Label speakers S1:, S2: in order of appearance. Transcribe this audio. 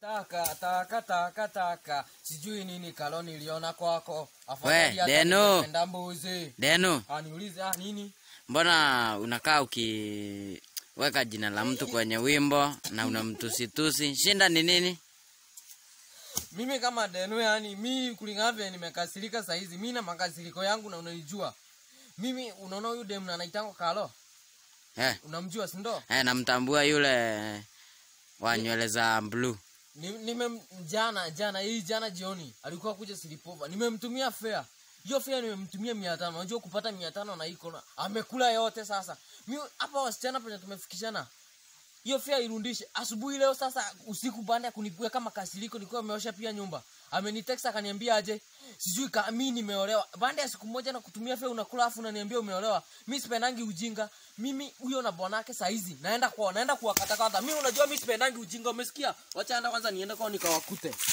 S1: Taka, taka, taka, taka. Sijui nini kalo niliona kwako. We, Deno. Mbuzi. Deno. Aniulize ah, nini?
S2: Mbona unakaa ukiweka jina la mtu kwenye wimbo na unamtusitusi? Shinda ni nini?
S1: Mimi kama Deno yani mi kulingana vile nimekasirika saizi, mi na makasiriko yangu na unaijua. Mimi unaona huyu demu anaitango Kalo? Eh. Unamjua si ndo?
S2: Eh, namtambua yule wa nywele za blue
S1: nime jana jana hii jana jioni alikuwa kuja silipova nimemtumia fea hiyo fea nimemtumia mia tano najua kupata mia tano na iko amekula yote sasa hapa wasichana penye tumefikishana hiyo fia irundishe Asubuhi leo sasa, usiku baada ya kunipiga kama kasiliko nilikuwa nimeosha pia nyumba, amenitext akaniambia aje, sijui kama mimi nimeolewa. Baada ya siku moja na kutumia fia unakula, afu unaniambia umeolewa. Mimi sipendangi ujinga. Mimi huyo na bwanake saa hizi naenda kwao, naenda kuwakatakata. Mimi unajua mimi sipendangi ujinga, umesikia? Wacha enda kwanza nienda kwao nikawakute.